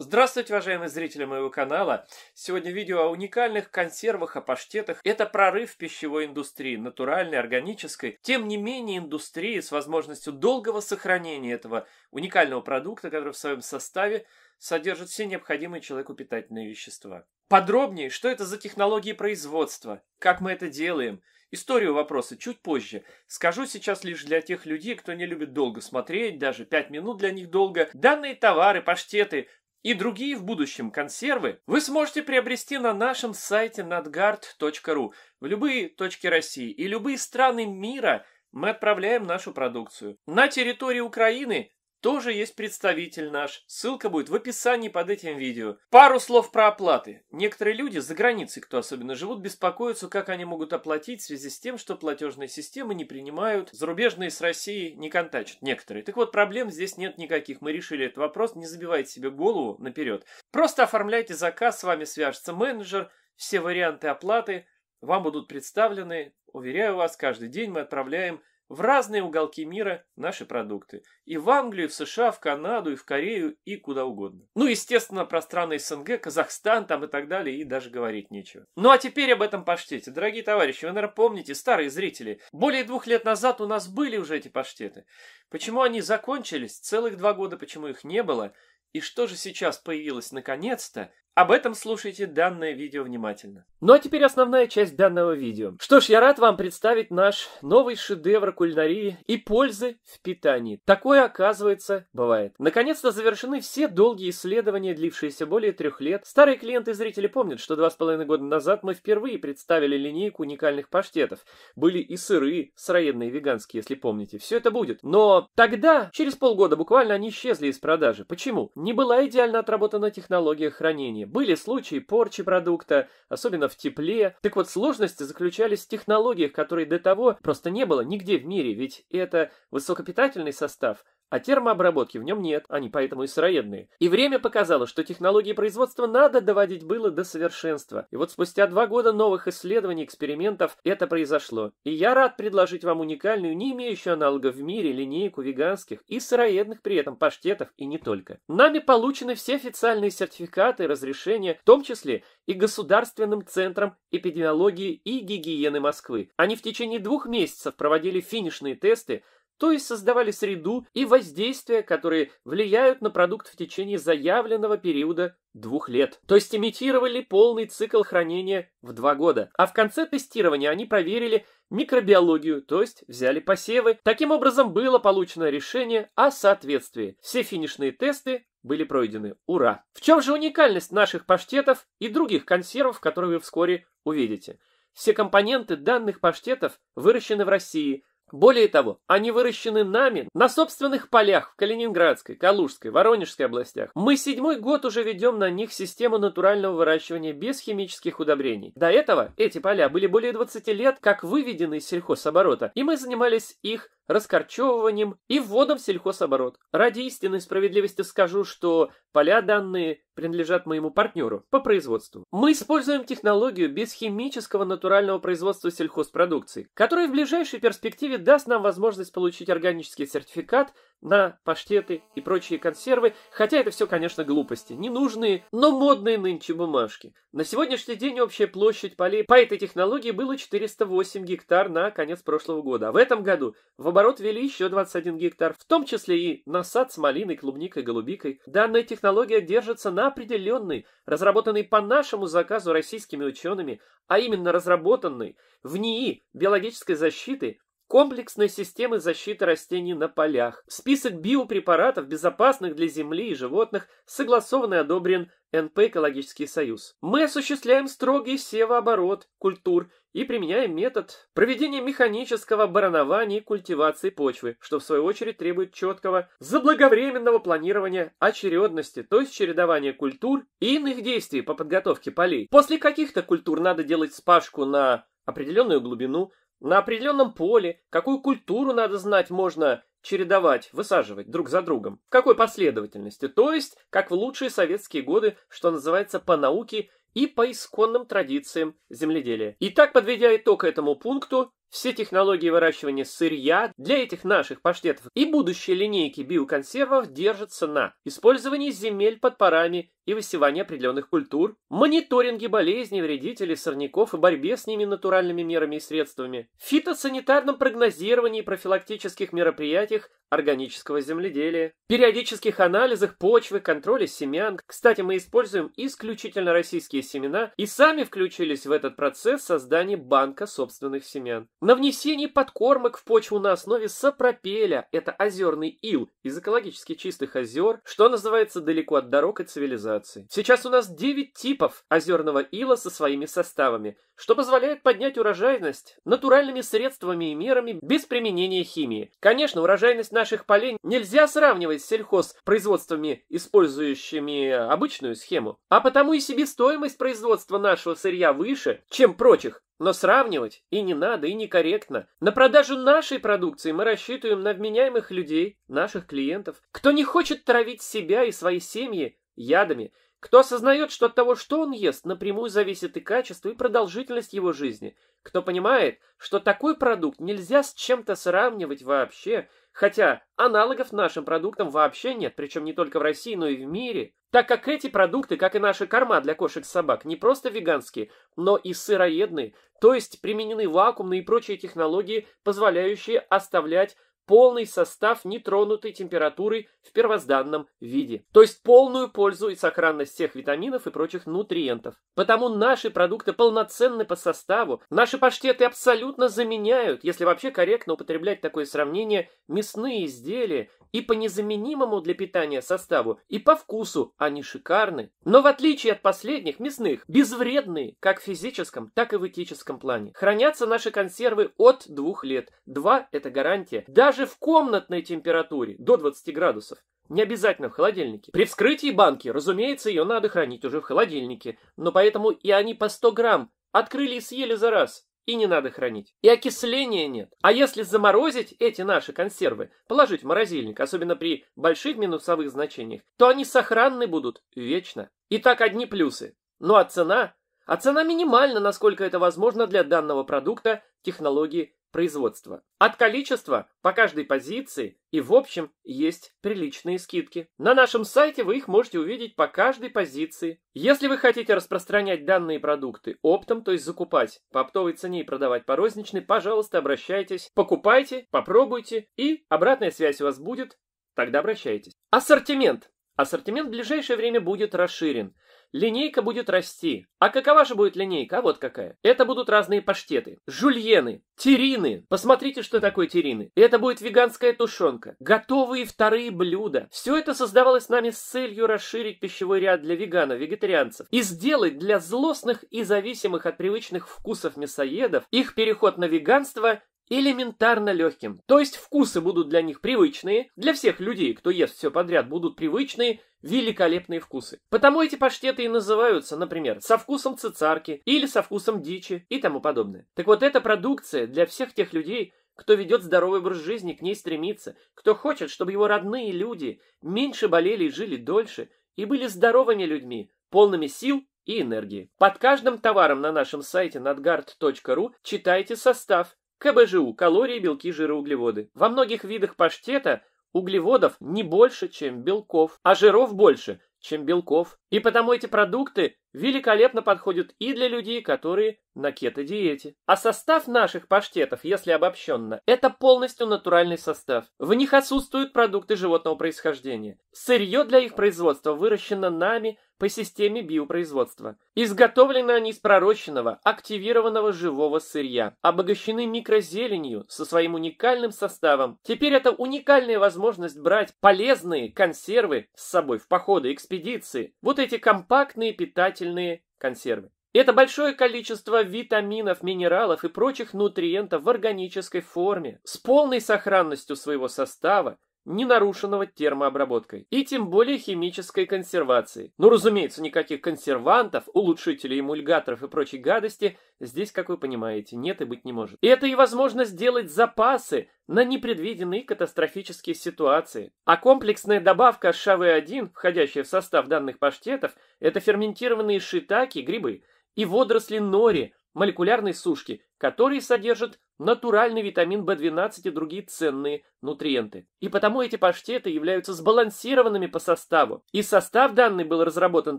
Здравствуйте, уважаемые зрители моего канала! Сегодня видео о уникальных консервах, о паштетах. Это прорыв пищевой индустрии, натуральной, органической. Тем не менее, индустрии с возможностью долгого сохранения этого уникального продукта, который в своем составе содержит все необходимые человеку питательные вещества. Подробнее, что это за технологии производства, как мы это делаем, историю вопроса чуть позже. Скажу сейчас лишь для тех людей, кто не любит долго смотреть, даже 5 минут для них долго. Данные товары, паштеты, и другие в будущем консервы вы сможете приобрести на нашем сайте надгард.ру В любые точки России и любые страны мира мы отправляем нашу продукцию. На территории Украины тоже есть представитель наш. Ссылка будет в описании под этим видео. Пару слов про оплаты. Некоторые люди за границей, кто особенно живут, беспокоятся, как они могут оплатить в связи с тем, что платежные системы не принимают, зарубежные с Россией не контачат некоторые. Так вот, проблем здесь нет никаких. Мы решили этот вопрос, не забивайте себе голову наперед. Просто оформляйте заказ, с вами свяжется менеджер, все варианты оплаты вам будут представлены. Уверяю вас, каждый день мы отправляем в разные уголки мира наши продукты. И в Англию, и в США, в Канаду, и в Корею, и куда угодно. Ну, естественно, про страны СНГ, Казахстан там и так далее, и даже говорить нечего. Ну, а теперь об этом паштете. Дорогие товарищи, вы, наверное, помните, старые зрители, более двух лет назад у нас были уже эти паштеты. Почему они закончились? Целых два года почему их не было? И что же сейчас появилось наконец-то? Об этом слушайте данное видео внимательно. Ну а теперь основная часть данного видео. Что ж, я рад вам представить наш новый шедевр кулинарии и пользы в питании. Такое, оказывается, бывает. Наконец-то завершены все долгие исследования, длившиеся более трех лет. Старые клиенты и зрители помнят, что два с половиной года назад мы впервые представили линейку уникальных паштетов. Были и сыры, сыроедные веганские, если помните. Все это будет. Но тогда, через полгода буквально, они исчезли из продажи. Почему? Не была идеально отработана технология хранения. Были случаи порчи продукта, особенно в тепле. Так вот, сложности заключались в технологиях, которые до того просто не было нигде в мире, ведь это высокопитательный состав – а термообработки в нем нет, они поэтому и сыроедные. И время показало, что технологии производства надо доводить было до совершенства. И вот спустя два года новых исследований, экспериментов это произошло. И я рад предложить вам уникальную, не имеющую аналогов в мире, линейку веганских и сыроедных при этом паштетов и не только. Нами получены все официальные сертификаты, разрешения, в том числе и Государственным центром эпидемиологии и гигиены Москвы. Они в течение двух месяцев проводили финишные тесты, то есть создавали среду и воздействия, которые влияют на продукт в течение заявленного периода двух лет. То есть имитировали полный цикл хранения в два года. А в конце тестирования они проверили микробиологию, то есть взяли посевы. Таким образом было получено решение о соответствии. Все финишные тесты были пройдены. Ура! В чем же уникальность наших паштетов и других консервов, которые вы вскоре увидите? Все компоненты данных паштетов выращены в России, более того, они выращены нами на собственных полях в Калининградской, Калужской, Воронежской областях. Мы седьмой год уже ведем на них систему натурального выращивания без химических удобрений. До этого эти поля были более 20 лет как выведены из сельхозоборота, и мы занимались их раскорчевыванием и вводом в сельхозоборот. Ради истинной справедливости скажу, что поля данные принадлежат моему партнеру по производству. Мы используем технологию без химического натурального производства сельхозпродукции, которая в ближайшей перспективе даст нам возможность получить органический сертификат на паштеты и прочие консервы, хотя это все, конечно, глупости, ненужные, но модные нынче бумажки. На сегодняшний день общая площадь полей по этой технологии было 408 гектар на конец прошлого года, а в этом году в оборот ввели еще 21 гектар, в том числе и насад с малиной, клубникой, голубикой. Данная технология держится на определенной, разработанной по нашему заказу российскими учеными, а именно разработанной в НИИ биологической защиты комплексной системы защиты растений на полях. Список биопрепаратов, безопасных для земли и животных, согласован и одобрен НП «Экологический союз». Мы осуществляем строгий севооборот культур и применяем метод проведения механического баранования и культивации почвы, что в свою очередь требует четкого заблаговременного планирования очередности, то есть чередования культур и иных действий по подготовке полей. После каких-то культур надо делать спашку на определенную глубину, на определенном поле, какую культуру надо знать, можно чередовать, высаживать друг за другом, в какой последовательности, то есть, как в лучшие советские годы, что называется, по науке и по исконным традициям земледелия. Итак, подведя итог этому пункту, все технологии выращивания сырья для этих наших паштетов и будущей линейки биоконсервов держатся на использовании земель под парами и высевании определенных культур, мониторинге болезней, вредителей, сорняков и борьбе с ними натуральными мерами и средствами, фитосанитарном прогнозировании и профилактических мероприятиях органического земледелия, периодических анализах почвы, контроле семян. Кстати, мы используем исключительно российские семена и сами включились в этот процесс создания банка собственных семян. На внесение подкормок в почву на основе сапропеля – это озерный ил из экологически чистых озер, что называется далеко от дорог и цивилизации. Сейчас у нас 9 типов озерного ила со своими составами, что позволяет поднять урожайность натуральными средствами и мерами без применения химии. Конечно, урожайность наших полей нельзя сравнивать с сельхозпроизводствами, использующими обычную схему, а потому и себестоимость производства нашего сырья выше, чем прочих, но сравнивать и не надо, и некорректно. На продажу нашей продукции мы рассчитываем на вменяемых людей, наших клиентов. Кто не хочет травить себя и свои семьи ядами, кто осознает, что от того, что он ест, напрямую зависит и качество, и продолжительность его жизни, кто понимает, что такой продукт нельзя с чем-то сравнивать вообще – Хотя аналогов нашим продуктам вообще нет, причем не только в России, но и в мире, так как эти продукты, как и наши корма для кошек и собак, не просто веганские, но и сыроедные, то есть применены вакуумные и прочие технологии, позволяющие оставлять полный состав нетронутой температурой в первозданном виде, то есть полную пользу и сохранность всех витаминов и прочих нутриентов. Потому наши продукты полноценны по составу, наши паштеты абсолютно заменяют, если вообще корректно употреблять такое сравнение, мясные изделия и по незаменимому для питания составу, и по вкусу они шикарны, но в отличие от последних мясных, безвредные как в физическом, так и в этическом плане. Хранятся наши консервы от двух лет. Два – это гарантия. Даже в комнатной температуре до 20 градусов. Не обязательно в холодильнике. При вскрытии банки, разумеется, ее надо хранить уже в холодильнике. Но поэтому и они по 100 грамм открыли и съели за раз и не надо хранить. И окисления нет. А если заморозить эти наши консервы, положить в морозильник, особенно при больших минусовых значениях, то они сохранны будут вечно. Итак, одни плюсы. Ну а цена а цена минимальна, насколько это возможно для данного продукта, технологии производства. От количества по каждой позиции и в общем есть приличные скидки. На нашем сайте вы их можете увидеть по каждой позиции. Если вы хотите распространять данные продукты оптом, то есть закупать по оптовой цене и продавать по розничной, пожалуйста, обращайтесь, покупайте, попробуйте и обратная связь у вас будет, тогда обращайтесь. Ассортимент. Ассортимент в ближайшее время будет расширен – Линейка будет расти. А какова же будет линейка? А вот какая. Это будут разные паштеты, жульены, терины. Посмотрите, что такое терины. Это будет веганская тушенка, готовые вторые блюда. Все это создавалось нами с целью расширить пищевой ряд для веганов, вегетарианцев и сделать для злостных и зависимых от привычных вкусов мясоедов их переход на веганство элементарно легким. То есть вкусы будут для них привычные, для всех людей, кто ест все подряд, будут привычные, великолепные вкусы. Потому эти паштеты и называются, например, со вкусом цицарки или со вкусом дичи и тому подобное. Так вот, эта продукция для всех тех людей, кто ведет здоровый образ жизни, к ней стремится, кто хочет, чтобы его родные люди меньше болели и жили дольше, и были здоровыми людьми, полными сил и энергии. Под каждым товаром на нашем сайте надгард.ру читайте состав, КБЖУ – калории, белки, жиры, углеводы. Во многих видах паштета Углеводов не больше, чем белков, а жиров больше, чем белков. И потому эти продукты великолепно подходят и для людей, которые на кето-диете. А состав наших паштетов, если обобщенно, это полностью натуральный состав. В них отсутствуют продукты животного происхождения. Сырье для их производства выращено нами по системе биопроизводства. Изготовлены они из пророщенного, активированного живого сырья. Обогащены микрозеленью со своим уникальным составом. Теперь это уникальная возможность брать полезные консервы с собой в походы, экспедиции. Вот вот эти компактные питательные консервы. Это большое количество витаминов, минералов и прочих нутриентов в органической форме, с полной сохранностью своего состава, не нарушенного термообработкой и тем более химической консервации. Ну, разумеется, никаких консервантов, улучшителей, эмульгаторов и прочей гадости здесь, как вы понимаете, нет и быть не может. И это и возможность сделать запасы на непредвиденные катастрофические ситуации. А комплексная добавка ШАВ-1, входящая в состав данных паштетов, это ферментированные шитаки, грибы, и водоросли нори, молекулярной сушки, которые содержат натуральный витамин b 12 и другие ценные нутриенты. И потому эти паштеты являются сбалансированными по составу. И состав данный был разработан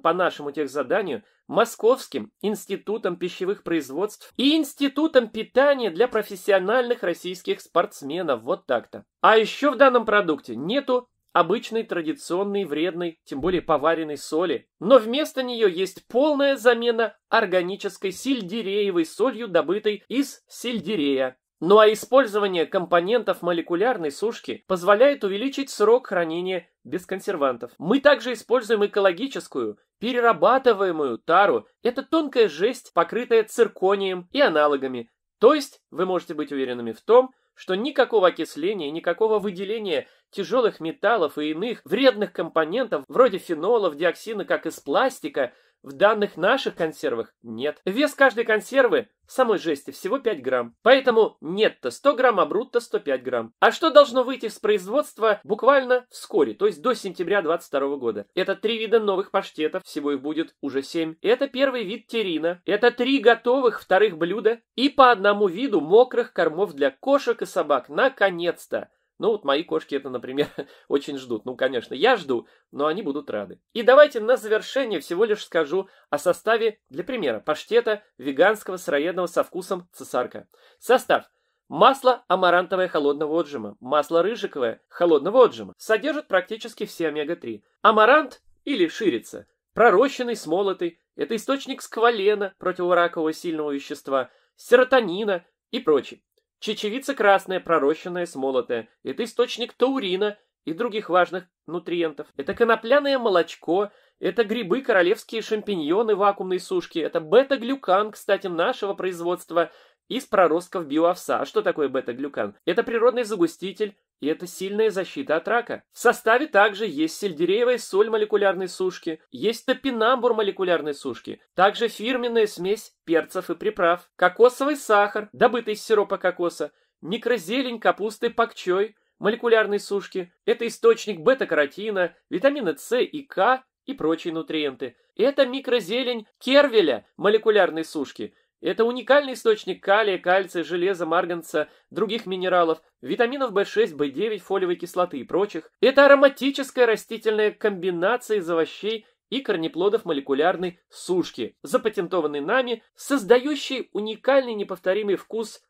по нашему техзаданию Московским институтом пищевых производств и институтом питания для профессиональных российских спортсменов. Вот так-то. А еще в данном продукте нету обычной традиционной вредной, тем более поваренной соли, но вместо нее есть полная замена органической сельдереевой солью, добытой из сельдерея. Ну а использование компонентов молекулярной сушки позволяет увеличить срок хранения без консервантов. Мы также используем экологическую, перерабатываемую тару. Это тонкая жесть, покрытая цирконием и аналогами. То есть вы можете быть уверенными в том, что никакого окисления, никакого выделения тяжелых металлов и иных вредных компонентов, вроде фенолов, диоксина, как из пластика, в данных наших консервах нет. Вес каждой консервы самой жести всего 5 грамм. Поэтому нет-то 100 грамм, а брут 105 грамм. А что должно выйти с производства буквально вскоре, то есть до сентября 22 года? Это три вида новых паштетов, всего их будет уже 7. Это первый вид терина. Это три готовых вторых блюда и по одному виду мокрых кормов для кошек и собак. Наконец-то! Ну вот мои кошки это, например, очень ждут. Ну, конечно, я жду, но они будут рады. И давайте на завершение всего лишь скажу о составе, для примера, паштета веганского сыроедного со вкусом цесарка. Состав. Масло амарантовое холодного отжима, масло рыжиковое холодного отжима содержит практически все омега-3. Амарант или ширица, пророщенный, смолотый, это источник сквалена, противоракового сильного вещества, серотонина и прочее. Чечевица красная, пророщенная, смолотая. Это источник таурина и других важных нутриентов. Это конопляное молочко, это грибы, королевские шампиньоны вакуумной сушки, это бета-глюкан, кстати, нашего производства из проростков биоовса. А что такое бета-глюкан? Это природный загуститель, и это сильная защита от рака. В составе также есть сельдереевая соль молекулярной сушки, есть топинамбур молекулярной сушки, также фирменная смесь перцев и приправ, кокосовый сахар, добытый из сиропа кокоса, микрозелень капусты пакчой, молекулярной сушки. Это источник бета-каротина, витамина С и К и прочие нутриенты. Это микрозелень кервеля молекулярной сушки – это уникальный источник калия, кальция, железа, марганца, других минералов, витаминов В6, В9, фолиевой кислоты и прочих. Это ароматическая растительная комбинация из овощей и корнеплодов молекулярной сушки, запатентованной нами, создающий уникальный неповторимый вкус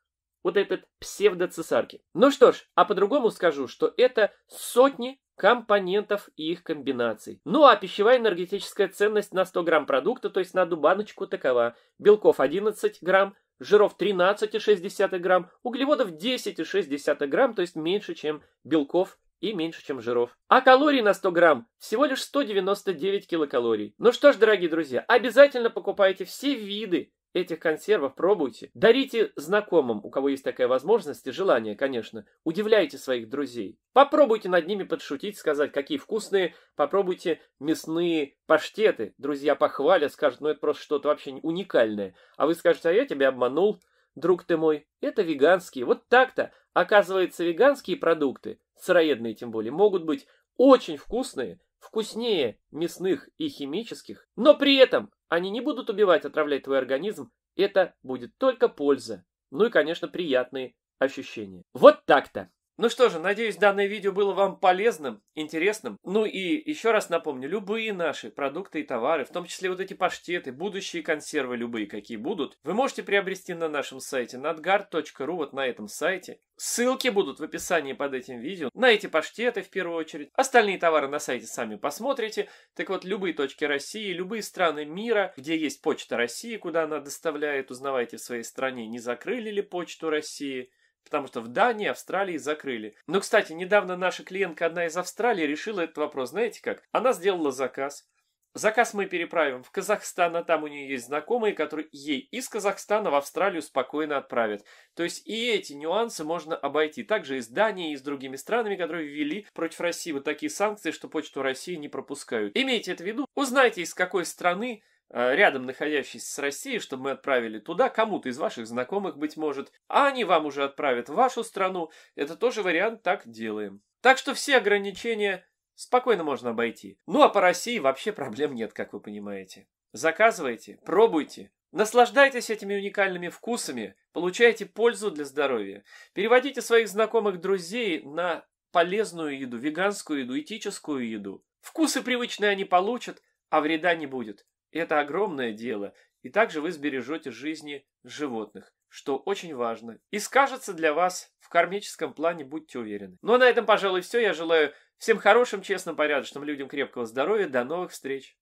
вот этот псевдоцесарки. Ну что ж, а по-другому скажу, что это сотни компонентов и их комбинаций. Ну а пищевая энергетическая ценность на 100 грамм продукта, то есть на одну баночку, такова. Белков 11 грамм, жиров 13,6 грамм, углеводов 10,6 грамм, то есть меньше, чем белков и меньше, чем жиров. А калорий на 100 грамм всего лишь 199 килокалорий. Ну что ж, дорогие друзья, обязательно покупайте все виды этих консервов пробуйте. Дарите знакомым, у кого есть такая возможность и желание, конечно. Удивляйте своих друзей. Попробуйте над ними подшутить, сказать, какие вкусные. Попробуйте мясные паштеты. Друзья похвалят, скажут, ну это просто что-то вообще уникальное. А вы скажете, а я тебя обманул, друг ты мой. Это веганские. Вот так-то. Оказывается, веганские продукты, сыроедные тем более, могут быть очень вкусные, вкуснее мясных и химических, но при этом они не будут убивать, отравлять твой организм. Это будет только польза. Ну и, конечно, приятные ощущения. Вот так-то. Ну что же, надеюсь, данное видео было вам полезным, интересным. Ну и еще раз напомню, любые наши продукты и товары, в том числе вот эти паштеты, будущие консервы любые, какие будут, вы можете приобрести на нашем сайте nadgar.ru, вот на этом сайте. Ссылки будут в описании под этим видео на эти паштеты в первую очередь. Остальные товары на сайте сами посмотрите. Так вот, любые точки России, любые страны мира, где есть почта России, куда она доставляет, узнавайте в своей стране, не закрыли ли почту России – потому что в Дании, Австралии закрыли. Но, кстати, недавно наша клиентка, одна из Австралии, решила этот вопрос, знаете как? Она сделала заказ. Заказ мы переправим в Казахстан, а там у нее есть знакомые, которые ей из Казахстана в Австралию спокойно отправят. То есть и эти нюансы можно обойти. Также и с Данией, и с другими странами, которые ввели против России вот такие санкции, что почту России не пропускают. Имейте это в виду. Узнайте, из какой страны Э, рядом находящийся с Россией, чтобы мы отправили туда, кому-то из ваших знакомых, быть может, а они вам уже отправят в вашу страну. Это тоже вариант, так делаем. Так что все ограничения спокойно можно обойти. Ну а по России вообще проблем нет, как вы понимаете. Заказывайте, пробуйте, Наслаждайтесь этими уникальными вкусами, получайте пользу для здоровья. Переводите своих знакомых друзей на полезную еду, веганскую еду, этическую еду. Вкусы привычные они получат, а вреда не будет. Это огромное дело, и также вы сбережете жизни животных, что очень важно. И скажется для вас в кармическом плане, будьте уверены. Ну а на этом, пожалуй, все. Я желаю всем хорошим, честным, порядочным людям крепкого здоровья. До новых встреч!